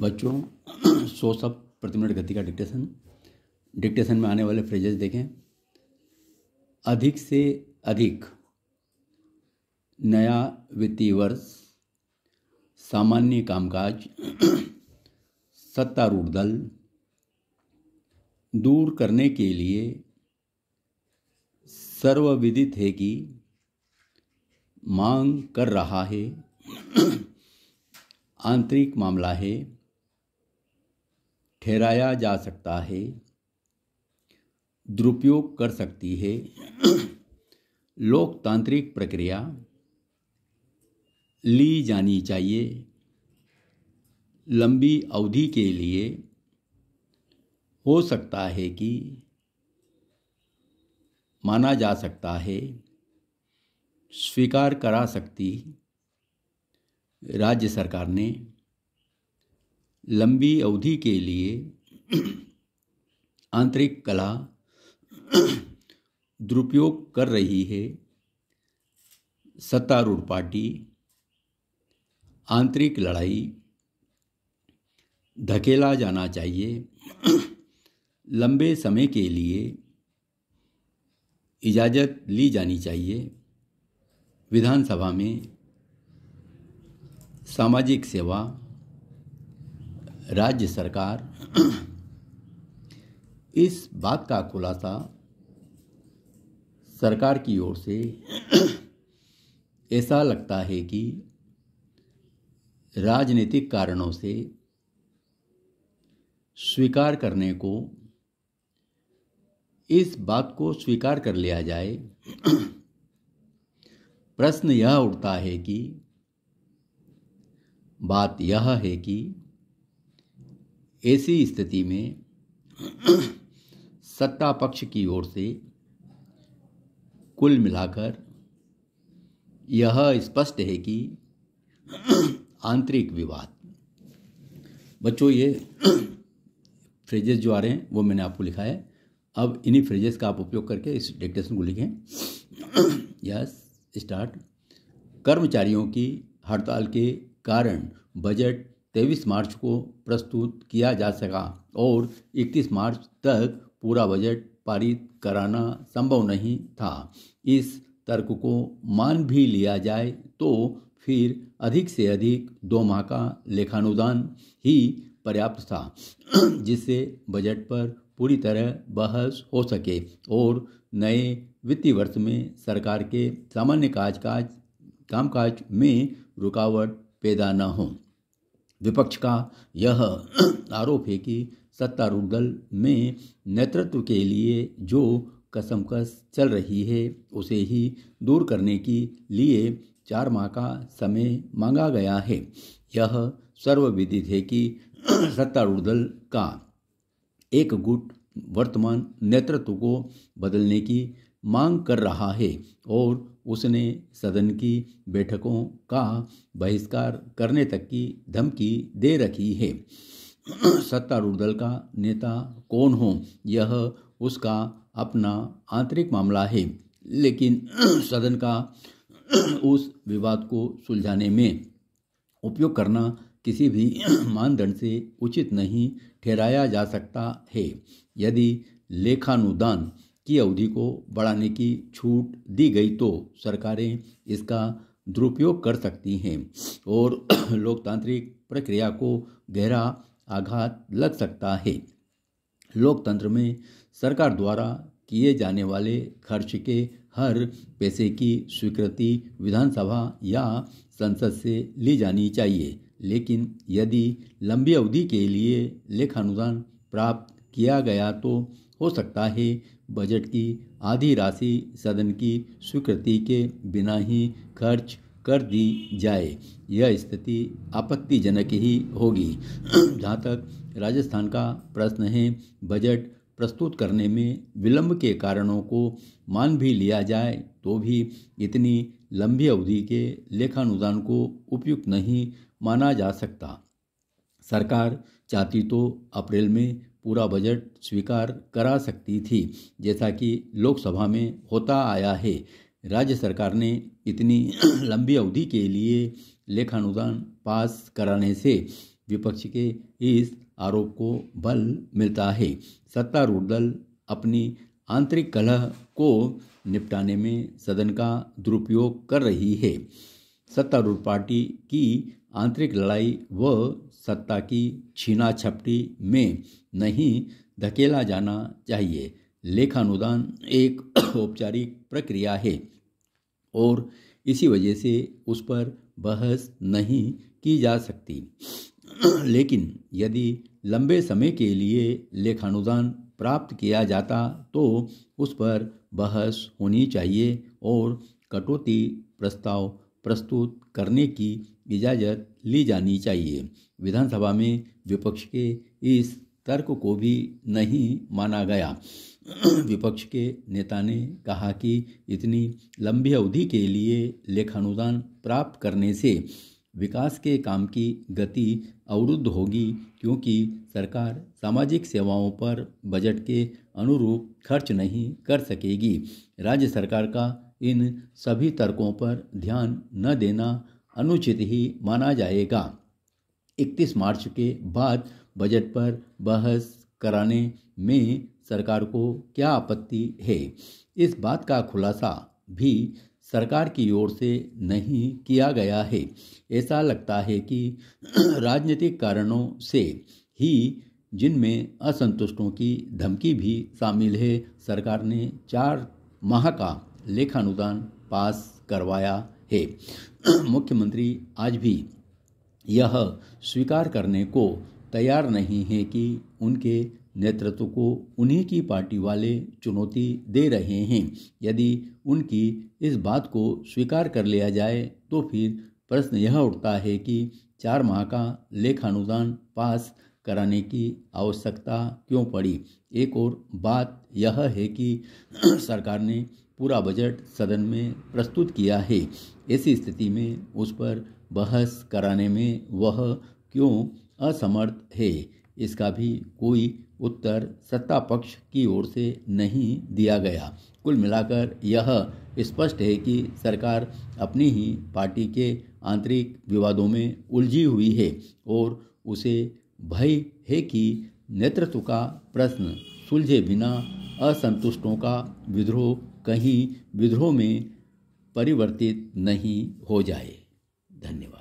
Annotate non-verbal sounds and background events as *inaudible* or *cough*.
बच्चों *clears throat* सौ सब प्रति मिनट गति का डिक्टेशन डिक्टेशन में आने वाले फ्रेजेस देखें अधिक से अधिक नया वित्तीय वर्ष सामान्य कामकाज *clears throat* सत्तारूढ़ दल दूर करने के लिए सर्वविदित है कि मांग कर रहा है *clears throat* आंतरिक मामला है ठहराया जा सकता है दुरुपयोग कर सकती है लोकतांत्रिक प्रक्रिया ली जानी चाहिए लंबी अवधि के लिए हो सकता है कि माना जा सकता है स्वीकार करा सकती राज्य सरकार ने लंबी अवधि के लिए आंतरिक कला दुरुपयोग कर रही है सत्तारूढ़ पार्टी आंतरिक लड़ाई धकेला जाना चाहिए लंबे समय के लिए इजाज़त ली जानी चाहिए विधानसभा में सामाजिक सेवा राज्य सरकार इस बात का खुलासा सरकार की ओर से ऐसा लगता है कि राजनीतिक कारणों से स्वीकार करने को इस बात को स्वीकार कर लिया जाए प्रश्न यह उठता है कि बात यह है कि ऐसी स्थिति में *clears throat* सत्ता पक्ष की ओर से कुल मिलाकर यह स्पष्ट है कि *clears throat* आंतरिक विवाद बच्चों ये *clears throat* फ्रेजेस जो आ रहे हैं वो मैंने आपको लिखा है अब इन्हीं फ्रेजेस का आप उपयोग करके इस डिक्टेशन को लिखें यस स्टार्ट कर्मचारियों की हड़ताल के कारण बजट तेईस मार्च को प्रस्तुत किया जा सका और इकतीस मार्च तक पूरा बजट पारित कराना संभव नहीं था इस तर्क को मान भी लिया जाए तो फिर अधिक से अधिक दो माह का लेखानुदान ही पर्याप्त था जिससे बजट पर पूरी तरह बहस हो सके और नए वित्तीय वर्ष में सरकार के सामान्य काजकाज कामकाज में रुकावट पैदा न हो विपक्ष का यह *clears throat* आरोप है कि सत्तारूढ़ दल में नेतृत्व के लिए जो कसमकस चल रही है उसे ही दूर करने के लिए चार माह का समय मांगा गया है यह सर्वविदित है कि *clears throat* सत्तारूढ़ दल का एक गुट वर्तमान नेतृत्व को बदलने की मांग कर रहा है और उसने सदन की बैठकों का बहिष्कार करने तक की धमकी दे रखी है सत्तारूढ़ दल का नेता कौन हो यह उसका अपना आंतरिक मामला है लेकिन सदन का उस विवाद को सुलझाने में उपयोग करना किसी भी मानदंड से उचित नहीं ठहराया जा सकता है यदि लेखानुदान की अवधि को बढ़ाने की छूट दी गई तो सरकारें इसका दुरुपयोग कर सकती हैं और *clears throat* लोकतांत्रिक प्रक्रिया को गहरा आघात लग सकता है लोकतंत्र में सरकार द्वारा किए जाने वाले खर्च के हर पैसे की स्वीकृति विधानसभा या संसद से ली जानी चाहिए लेकिन यदि लंबी अवधि के लिए लेखानुदान प्राप्त किया गया तो हो सकता है बजट की आधी राशि सदन की स्वीकृति के बिना ही खर्च कर दी जाए यह स्थिति आपत्तिजनक ही होगी *clears throat* जहाँ तक राजस्थान का प्रश्न है बजट प्रस्तुत करने में विलंब के कारणों को मान भी लिया जाए तो भी इतनी लंबी अवधि के लेखानुदान को उपयुक्त नहीं माना जा सकता सरकार चाहती तो अप्रैल में पूरा बजट स्वीकार करा सकती थी जैसा कि लोकसभा में होता आया है राज्य सरकार ने इतनी *clears throat* लंबी अवधि के लिए लेखानुदान पास कराने से विपक्ष के इस आरोप को बल मिलता है सत्तारूढ़ दल अपनी आंतरिक कलह को निपटाने में सदन का दुरुपयोग कर रही है सत्तारूढ़ पार्टी की आंतरिक लड़ाई व सत्ता की छीना छपटी में नहीं धकेला जाना चाहिए लेखानुदान एक *coughs* औपचारिक प्रक्रिया है और इसी वजह से उस पर बहस नहीं की जा सकती *coughs* लेकिन यदि लंबे समय के लिए लेखानुदान प्राप्त किया जाता तो उस पर बहस होनी चाहिए और कटौती प्रस्ताव प्रस्तुत करने की इजाज़त ली जानी चाहिए विधानसभा में विपक्ष के इस तर्क को भी नहीं माना गया विपक्ष के नेता ने कहा कि इतनी लंबी अवधि के लिए लेखानुदान प्राप्त करने से विकास के काम की गति अवरुद्ध होगी क्योंकि सरकार सामाजिक सेवाओं पर बजट के अनुरूप खर्च नहीं कर सकेगी राज्य सरकार का इन सभी तर्कों पर ध्यान न देना अनुचित ही माना जाएगा 31 मार्च के बाद बजट पर बहस कराने में सरकार को क्या आपत्ति है इस बात का खुलासा भी सरकार की ओर से नहीं किया गया है ऐसा लगता है कि *clears throat* राजनीतिक कारणों से ही जिनमें असंतुष्टों की धमकी भी शामिल है सरकार ने चार माह का लेखानुदान पास करवाया है *clears throat* मुख्यमंत्री आज भी यह स्वीकार करने को तैयार नहीं है कि उनके नेतृत्व को उन्हीं की पार्टी वाले चुनौती दे रहे हैं यदि उनकी इस बात को स्वीकार कर लिया जाए तो फिर प्रश्न यह उठता है कि चार माह का लेखानुदान पास कराने की आवश्यकता क्यों पड़ी एक और बात यह है कि *clears throat* सरकार ने पूरा बजट सदन में प्रस्तुत किया है ऐसी स्थिति में उस पर बहस कराने में वह क्यों असमर्थ है इसका भी कोई उत्तर सत्ता पक्ष की ओर से नहीं दिया गया कुल मिलाकर यह स्पष्ट है कि सरकार अपनी ही पार्टी के आंतरिक विवादों में उलझी हुई है और उसे भय है कि नेतृत्व का प्रश्न सुलझे बिना असंतुष्टों का विद्रोह कहीं विद्रोह में परिवर्तित नहीं हो जाए धन्यवाद